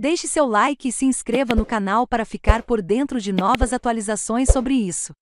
Deixe seu like e se inscreva no canal para ficar por dentro de novas atualizações sobre isso.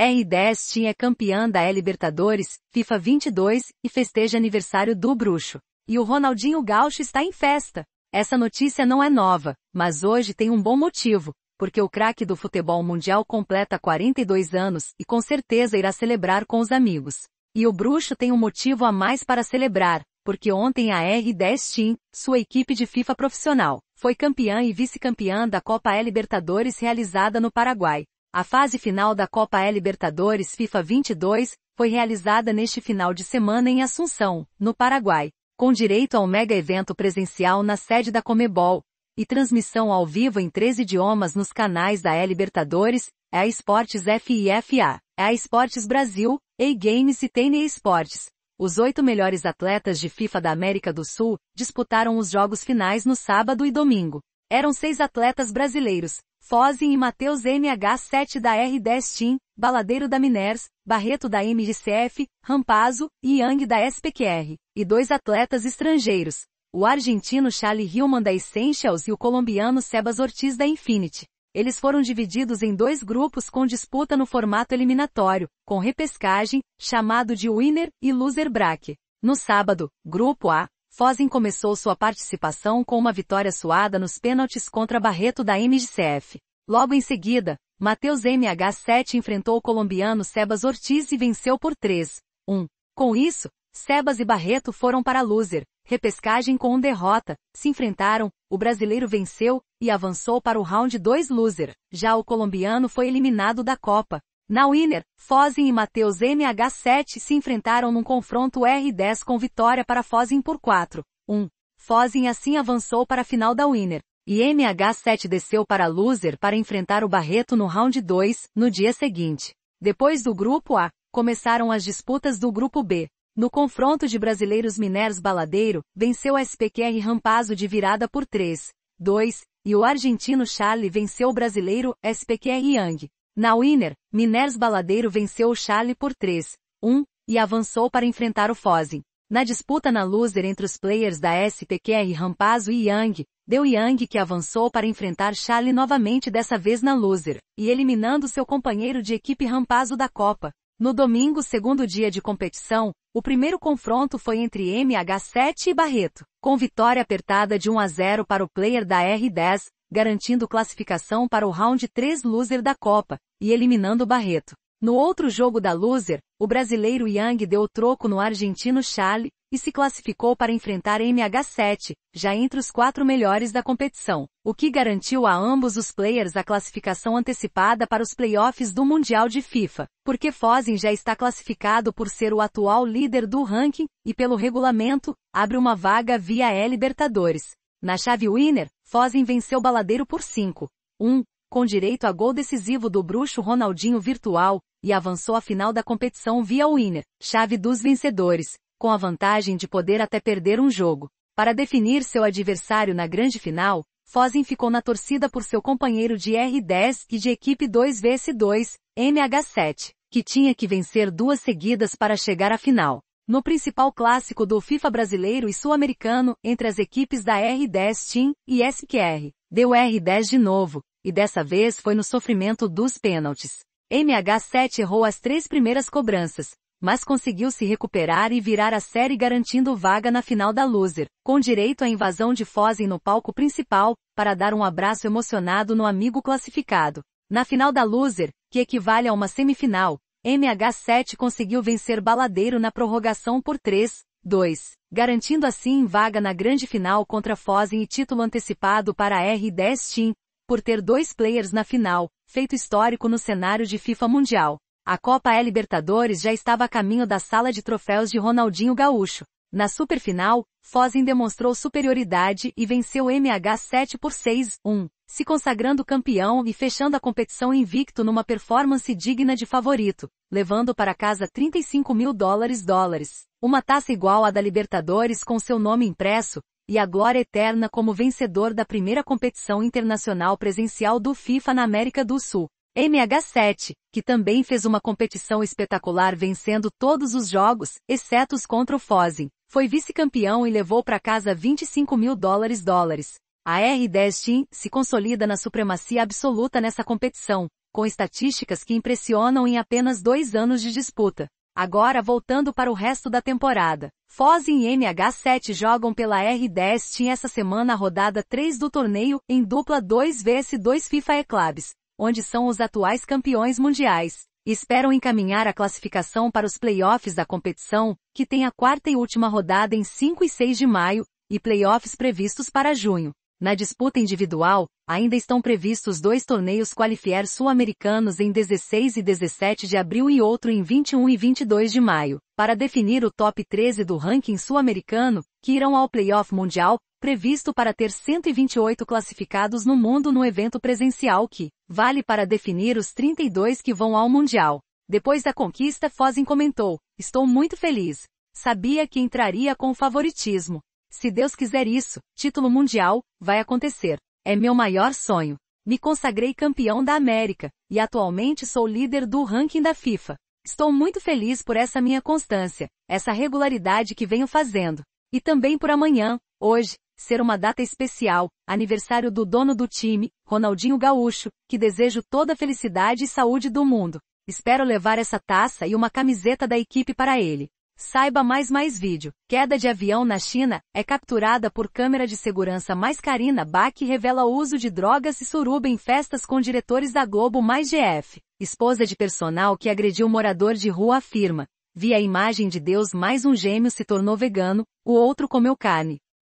R10 tinha é campeã da E Libertadores, FIFA 22, e festeja aniversário do bruxo. E o Ronaldinho Gaúcho está em festa. Essa notícia não é nova, mas hoje tem um bom motivo, porque o craque do futebol mundial completa 42 anos e com certeza irá celebrar com os amigos. E o bruxo tem um motivo a mais para celebrar, porque ontem a R10 Team, sua equipe de FIFA profissional, foi campeã e vice-campeã da Copa E Libertadores realizada no Paraguai. A fase final da Copa E Libertadores FIFA 22 foi realizada neste final de semana em Assunção, no Paraguai, com direito ao mega evento presencial na sede da Comebol e transmissão ao vivo em três idiomas nos canais da E Libertadores, EA Esportes FIFA, EA Esportes Brasil, e Games e TNE Esportes os oito melhores atletas de FIFA da América do Sul disputaram os jogos finais no sábado e domingo. Eram seis atletas brasileiros, Fozin e Matheus NH7 da R10 Team, Baladeiro da Miners, Barreto da MGCF, Rampazzo e Yang da SPQR, e dois atletas estrangeiros, o argentino Charlie Hillman da Essentials e o colombiano Sebas Ortiz da Infinity. Eles foram divididos em dois grupos com disputa no formato eliminatório, com repescagem, chamado de winner e loser bracket. No sábado, Grupo A, Fozen começou sua participação com uma vitória suada nos pênaltis contra Barreto da MGCF. Logo em seguida, Matheus MH7 enfrentou o colombiano Sebas Ortiz e venceu por 3, 1. Com isso, Sebas e Barreto foram para loser, repescagem com derrota, se enfrentaram, o brasileiro venceu e avançou para o round 2 loser. Já o colombiano foi eliminado da Copa. Na Winner, Fozin e Mateus MH7 se enfrentaram num confronto R10 com vitória para Fozin por 4. 1. Fozin assim avançou para a final da Winner. E MH7 desceu para Loser para enfrentar o Barreto no round 2, no dia seguinte. Depois do grupo A, começaram as disputas do grupo B. No confronto de brasileiros Miners Baladeiro, venceu a SPQR Rampazo de virada por 3, 2, e o argentino Charlie venceu o brasileiro SPQR Yang. Na Winner, Miners Baladeiro venceu o Charlie por 3, 1, e avançou para enfrentar o Fozen. Na disputa na loser entre os players da SPQR Rampazo e Yang, deu Yang que avançou para enfrentar Charlie novamente dessa vez na loser, e eliminando seu companheiro de equipe Rampazo da Copa, no domingo, segundo dia de competição, o primeiro confronto foi entre MH7 e Barreto, com vitória apertada de 1 a 0 para o player da R10, garantindo classificação para o round 3 loser da Copa, e eliminando Barreto. No outro jogo da loser, o brasileiro Yang deu o troco no argentino Charlie, e se classificou para enfrentar MH7, já entre os quatro melhores da competição, o que garantiu a ambos os players a classificação antecipada para os playoffs do Mundial de FIFA, porque Fozin já está classificado por ser o atual líder do ranking, e pelo regulamento, abre uma vaga via E Libertadores. Na chave winner, Fozin venceu Baladeiro por 5, 1, com direito a gol decisivo do bruxo Ronaldinho Virtual, e avançou à final da competição via winner, chave dos vencedores, com a vantagem de poder até perder um jogo. Para definir seu adversário na grande final, Fozin ficou na torcida por seu companheiro de R10 e de equipe 2vs2, MH7, que tinha que vencer duas seguidas para chegar à final. No principal clássico do FIFA brasileiro e sul-americano, entre as equipes da R10 Team e SQR, deu R10 de novo, e dessa vez foi no sofrimento dos pênaltis. MH7 errou as três primeiras cobranças, mas conseguiu se recuperar e virar a série garantindo vaga na final da Loser, com direito à invasão de Fozen no palco principal, para dar um abraço emocionado no amigo classificado. Na final da Loser, que equivale a uma semifinal, MH7 conseguiu vencer Baladeiro na prorrogação por 3, 2, garantindo assim vaga na grande final contra Fozen e título antecipado para a R10 Team, por ter dois players na final, feito histórico no cenário de FIFA Mundial. A Copa é Libertadores já estava a caminho da sala de troféus de Ronaldinho Gaúcho. Na superfinal, Fozen demonstrou superioridade e venceu MH7 por 6-1, se consagrando campeão e fechando a competição invicto numa performance digna de favorito, levando para casa 35 mil dólares dólares, uma taça igual à da Libertadores com seu nome impresso, e a glória eterna como vencedor da primeira competição internacional presencial do FIFA na América do Sul. MH7, que também fez uma competição espetacular vencendo todos os jogos, exceto os contra o Fozin, foi vice-campeão e levou para casa 25 mil dólares dólares. A R10 Team se consolida na supremacia absoluta nessa competição, com estatísticas que impressionam em apenas dois anos de disputa. Agora voltando para o resto da temporada. Fozin e mh 7 jogam pela R10 Team essa semana a rodada 3 do torneio, em dupla 2 vs 2 FIFA E-Clubs onde são os atuais campeões mundiais, esperam encaminhar a classificação para os playoffs da competição, que tem a quarta e última rodada em 5 e 6 de maio, e playoffs previstos para junho. Na disputa individual, ainda estão previstos dois torneios qualifier sul-americanos em 16 e 17 de abril e outro em 21 e 22 de maio, para definir o top 13 do ranking sul-americano, que irão ao playoff mundial, previsto para ter 128 classificados no mundo no evento presencial que vale para definir os 32 que vão ao Mundial. Depois da conquista, Fozin comentou: Estou muito feliz. Sabia que entraria com favoritismo. Se Deus quiser isso, título mundial, vai acontecer. É meu maior sonho. Me consagrei campeão da América, e atualmente sou líder do ranking da FIFA. Estou muito feliz por essa minha constância, essa regularidade que venho fazendo. E também por amanhã, hoje, ser uma data especial, aniversário do dono do time, Ronaldinho Gaúcho, que desejo toda a felicidade e saúde do mundo. Espero levar essa taça e uma camiseta da equipe para ele. Saiba mais mais vídeo. Queda de avião na China é capturada por câmera de segurança mais carina Bach revela o uso de drogas e suruba em festas com diretores da Globo mais GF. Esposa de personal que agrediu morador de rua afirma. Vi a imagem de Deus mais um gêmeo se tornou vegano, o outro comeu carne.